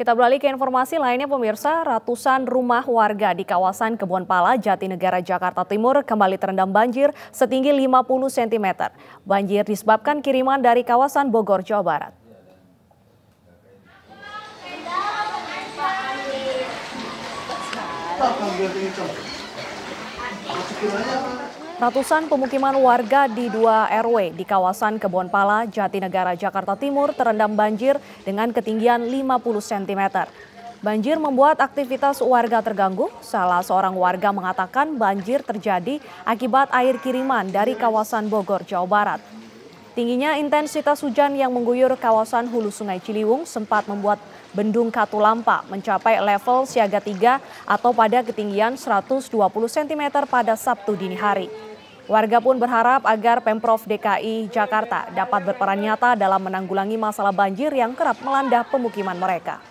Kita beralih ke informasi lainnya pemirsa, ratusan rumah warga di kawasan Kebon Pala, Jatinegara, Jakarta Timur kembali terendam banjir setinggi 50 cm. Banjir disebabkan kiriman dari kawasan Bogor, Jawa Barat. tidak, tidak. Ratusan pemukiman warga di dua RW di kawasan Kebon Pala, Jatinegara, Jakarta Timur terendam banjir dengan ketinggian 50 cm. Banjir membuat aktivitas warga terganggu. Salah seorang warga mengatakan banjir terjadi akibat air kiriman dari kawasan Bogor, Jawa Barat. Tingginya intensitas hujan yang mengguyur kawasan hulu Sungai Ciliwung sempat membuat Bendung Katulampa mencapai level siaga 3 atau pada ketinggian 120 cm pada Sabtu dini hari. Warga pun berharap agar Pemprov DKI Jakarta dapat berperan nyata dalam menanggulangi masalah banjir yang kerap melanda pemukiman mereka.